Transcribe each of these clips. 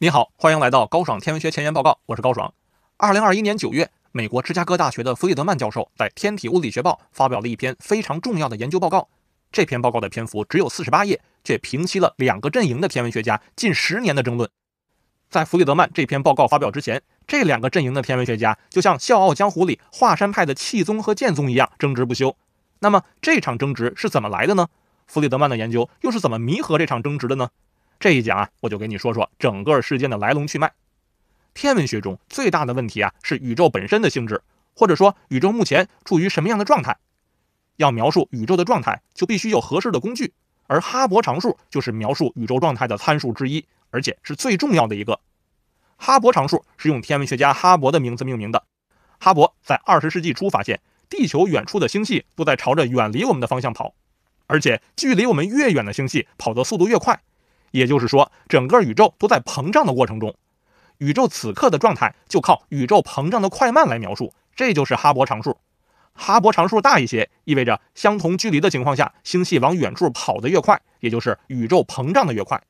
你好，欢迎来到高爽天文学前沿报告，我是高爽。二零二一年九月，美国芝加哥大学的弗里德曼教授在《天体物理学报》发表了一篇非常重要的研究报告。这篇报告的篇幅只有四十八页，却平息了两个阵营的天文学家近十年的争论。在弗里德曼这篇报告发表之前，这两个阵营的天文学家就像《笑傲江湖》里华山派的气宗和剑宗一样争执不休。那么这场争执是怎么来的呢？弗里德曼的研究又是怎么弥合这场争执的呢？这一讲啊，我就给你说说整个事件的来龙去脉。天文学中最大的问题啊，是宇宙本身的性质，或者说宇宙目前处于什么样的状态。要描述宇宙的状态，就必须有合适的工具，而哈勃常数就是描述宇宙状态的参数之一，而且是最重要的一个。哈勃常数是用天文学家哈勃的名字命名的。哈勃在二十世纪初发现，地球远处的星系都在朝着远离我们的方向跑，而且距离我们越远的星系，跑的速度越快。也就是说，整个宇宙都在膨胀的过程中。宇宙此刻的状态就靠宇宙膨胀的快慢来描述，这就是哈勃常数。哈勃常数大一些，意味着相同距离的情况下，星系往远处跑得越快，也就是宇宙膨胀得越快。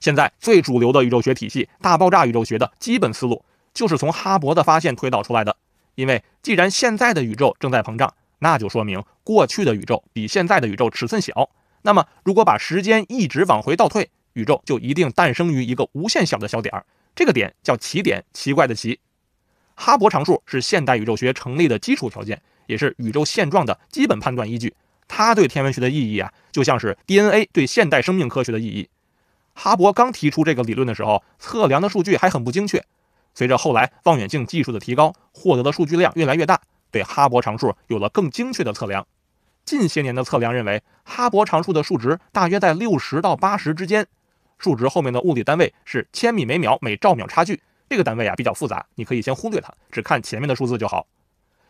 现在最主流的宇宙学体系——大爆炸宇宙学的基本思路，就是从哈勃的发现推导出来的。因为既然现在的宇宙正在膨胀，那就说明过去的宇宙比现在的宇宙尺寸小。那么，如果把时间一直往回倒退，宇宙就一定诞生于一个无限小的小点儿，这个点叫奇点。奇怪的奇。哈勃常数是现代宇宙学成立的基础条件，也是宇宙现状的基本判断依据。它对天文学的意义啊，就像是 DNA 对现代生命科学的意义。哈勃刚提出这个理论的时候，测量的数据还很不精确。随着后来望远镜技术的提高，获得的数据量越来越大，对哈勃常数有了更精确的测量。近些年的测量认为，哈勃常数的数值大约在六十到八十之间，数值后面的物理单位是千米每秒每兆秒差距，这个单位啊比较复杂，你可以先忽略它，只看前面的数字就好。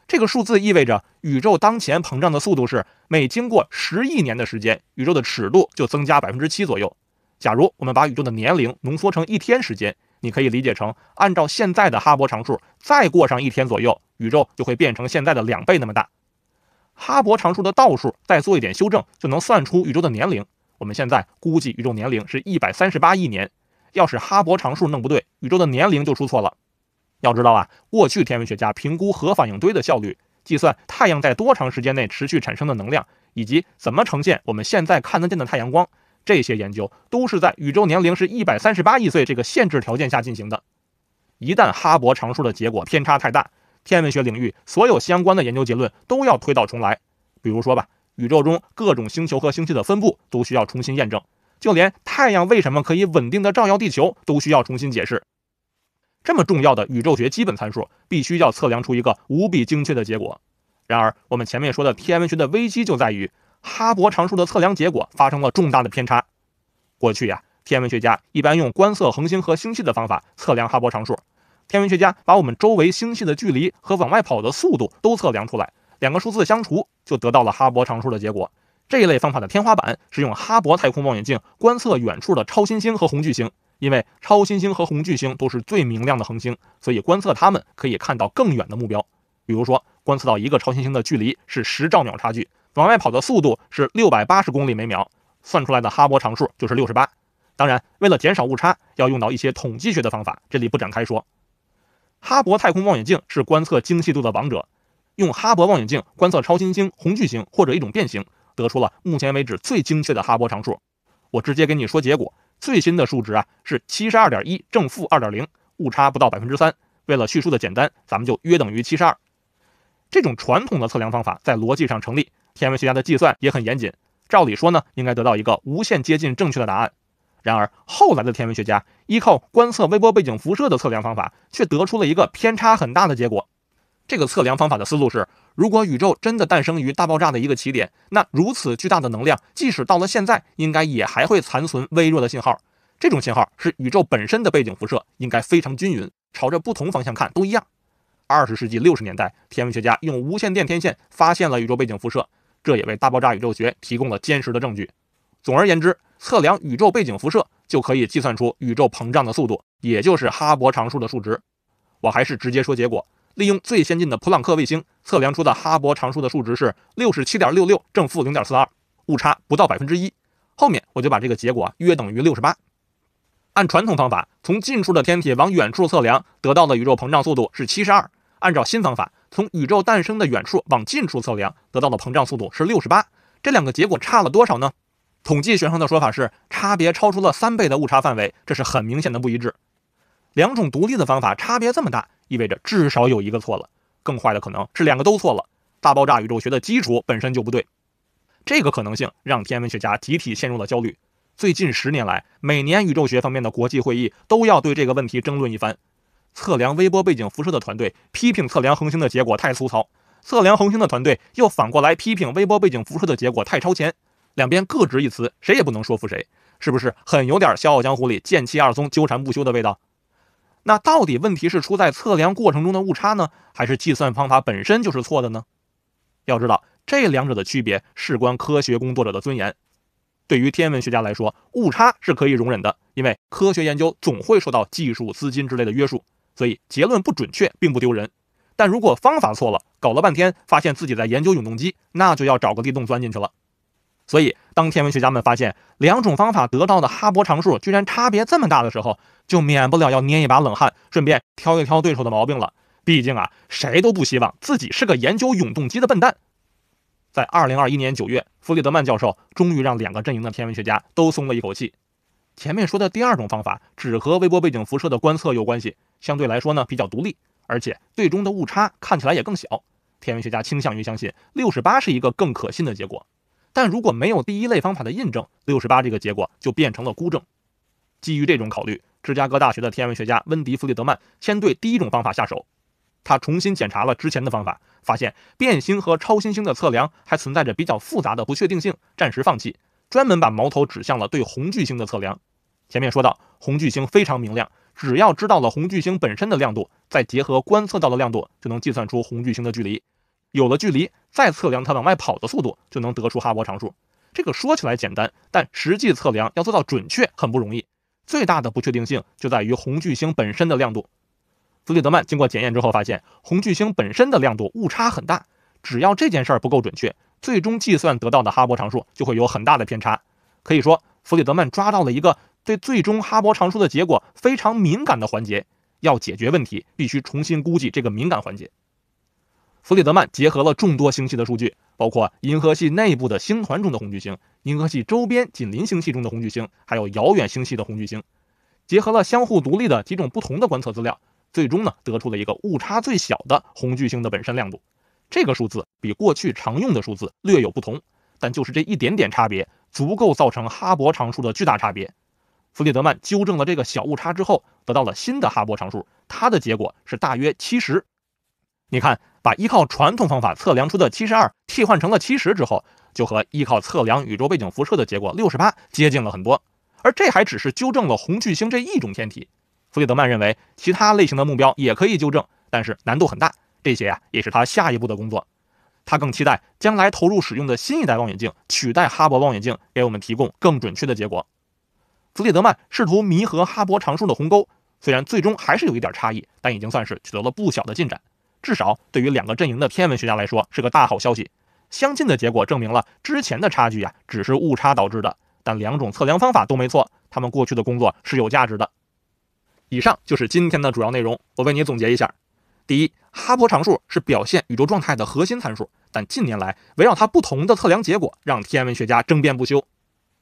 这个数字意味着宇宙当前膨胀的速度是每经过十亿年的时间，宇宙的尺度就增加百分之七左右。假如我们把宇宙的年龄浓缩成一天时间，你可以理解成按照现在的哈勃常数，再过上一天左右，宇宙就会变成现在的两倍那么大。哈勃常数的倒数，再做一点修正，就能算出宇宙的年龄。我们现在估计宇宙年龄是一百三十八亿年。要是哈勃常数弄不对，宇宙的年龄就出错了。要知道啊，过去天文学家评估核反应堆的效率，计算太阳在多长时间内持续产生的能量，以及怎么呈现我们现在看得见的太阳光，这些研究都是在宇宙年龄是一百三十八亿岁这个限制条件下进行的。一旦哈勃常数的结果偏差太大，天文学领域所有相关的研究结论都要推倒重来，比如说吧，宇宙中各种星球和星系的分布都需要重新验证，就连太阳为什么可以稳定的照耀地球都需要重新解释。这么重要的宇宙学基本参数，必须要测量出一个无比精确的结果。然而，我们前面说的天文学的危机就在于，哈勃常数的测量结果发生了重大的偏差。过去呀，天文学家一般用观测恒星和星系的方法测量哈勃常数。天文学家把我们周围星系的距离和往外跑的速度都测量出来，两个数字相除就得到了哈勃常数的结果。这一类方法的天花板是用哈勃太空望远镜观测远处的超新星和红巨星，因为超新星和红巨星都是最明亮的恒星，所以观测它们可以看到更远的目标。比如说，观测到一个超新星的距离是十兆秒差距，往外跑的速度是六百八十公里每秒，算出来的哈勃常数就是六十八。当然，为了减少误差，要用到一些统计学的方法，这里不展开说。哈勃太空望远镜是观测精细度的王者。用哈勃望远镜观测超新星、红巨星或者一种变形，得出了目前为止最精确的哈勃常数。我直接跟你说结果，最新的数值啊是七十二点一正负二点零，误差不到百分之三。为了叙述的简单，咱们就约等于七十二。这种传统的测量方法在逻辑上成立，天文学家的计算也很严谨。照理说呢，应该得到一个无限接近正确的答案。然而，后来的天文学家依靠观测微波背景辐射的测量方法，却得出了一个偏差很大的结果。这个测量方法的思路是：如果宇宙真的诞生于大爆炸的一个起点，那如此巨大的能量，即使到了现在，应该也还会残存微弱的信号。这种信号是宇宙本身的背景辐射，应该非常均匀，朝着不同方向看都一样。二十世纪六十年代，天文学家用无线电天线发现了宇宙背景辐射，这也为大爆炸宇宙学提供了坚实的证据。总而言之。测量宇宙背景辐射就可以计算出宇宙膨胀的速度，也就是哈勃常数的数值。我还是直接说结果：利用最先进的普朗克卫星测量出的哈勃常数的数值是六十七点六六正负零点四二，误差不到百分之一。后面我就把这个结果约等于六十八。按传统方法，从近处的天体往远处测量得到的宇宙膨胀速度是七十二；按照新方法，从宇宙诞生的远处往近处测量得到的膨胀速度是六十八。这两个结果差了多少呢？统计学上的说法是，差别超出了三倍的误差范围，这是很明显的不一致。两种独立的方法差别这么大，意味着至少有一个错了。更坏的可能是两个都错了。大爆炸宇宙学的基础本身就不对，这个可能性让天文学家集体陷入了焦虑。最近十年来，每年宇宙学方面的国际会议都要对这个问题争论一番。测量微波背景辐射的团队批评测量恒星的结果太粗糙，测量恒星的团队又反过来批评微波背景辐射的结果太超前。两边各执一词，谁也不能说服谁，是不是很有点《笑傲江湖》里剑气二宗纠缠不休的味道？那到底问题是出在测量过程中的误差呢，还是计算方法本身就是错的呢？要知道，这两者的区别事关科学工作者的尊严。对于天文学家来说，误差是可以容忍的，因为科学研究总会受到技术、资金之类的约束，所以结论不准确并不丢人。但如果方法错了，搞了半天发现自己在研究永动机，那就要找个地洞钻进去了。所以，当天文学家们发现两种方法得到的哈勃常数居然差别这么大的时候，就免不了要捏一把冷汗，顺便挑一挑对手的毛病了。毕竟啊，谁都不希望自己是个研究永动机的笨蛋。在2021年9月，弗里德曼教授终于让两个阵营的天文学家都松了一口气。前面说的第二种方法只和微波背景辐射的观测有关系，相对来说呢比较独立，而且最终的误差看起来也更小。天文学家倾向于相信68是一个更可信的结果。但如果没有第一类方法的印证，六十八这个结果就变成了孤证。基于这种考虑，芝加哥大学的天文学家温迪·弗里德曼先对第一种方法下手。他重新检查了之前的方法，发现变星和超新星的测量还存在着比较复杂的不确定性，暂时放弃，专门把矛头指向了对红巨星的测量。前面说到，红巨星非常明亮，只要知道了红巨星本身的亮度，再结合观测到的亮度，就能计算出红巨星的距离。有了距离，再测量它往外跑的速度，就能得出哈勃常数。这个说起来简单，但实际测量要做到准确很不容易。最大的不确定性就在于红巨星本身的亮度。弗里德曼经过检验之后发现，红巨星本身的亮度误差很大。只要这件事儿不够准确，最终计算得到的哈勃常数就会有很大的偏差。可以说，弗里德曼抓到了一个对最终哈勃常数的结果非常敏感的环节。要解决问题，必须重新估计这个敏感环节。弗里德曼结合了众多星系的数据，包括银河系内部的星团中的红巨星、银河系周边紧邻星系中的红巨星，还有遥远星系的红巨星，结合了相互独立的几种不同的观测资料，最终呢得出了一个误差最小的红巨星的本身亮度。这个数字比过去常用的数字略有不同，但就是这一点点差别，足够造成哈勃常数的巨大差别。弗里德曼纠正了这个小误差之后，得到了新的哈勃常数，它的结果是大约七十。你看，把依靠传统方法测量出的七十二替换成了七十之后，就和依靠测量宇宙背景辐射的结果六十八接近了很多。而这还只是纠正了红巨星这一种天体。弗里德曼认为，其他类型的目标也可以纠正，但是难度很大。这些啊，也是他下一步的工作。他更期待将来投入使用的新一代望远镜取代哈勃望远镜，给我们提供更准确的结果。弗里德曼试图弥合哈勃常数的鸿沟，虽然最终还是有一点差异，但已经算是取得了不小的进展。至少对于两个阵营的天文学家来说是个大好消息。相近的结果证明了之前的差距呀，只是误差导致的。但两种测量方法都没错，他们过去的工作是有价值的。以上就是今天的主要内容，我为你总结一下：第一，哈勃常数是表现宇宙状态的核心参数，但近年来围绕它不同的测量结果让天文学家争辩不休。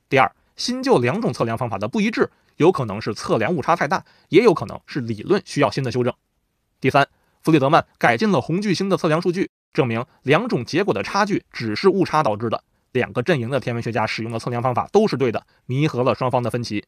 第二，新旧两种测量方法的不一致，有可能是测量误差太大，也有可能是理论需要新的修正。第三。弗里德曼改进了红巨星的测量数据，证明两种结果的差距只是误差导致的。两个阵营的天文学家使用的测量方法都是对的，弥合了双方的分歧。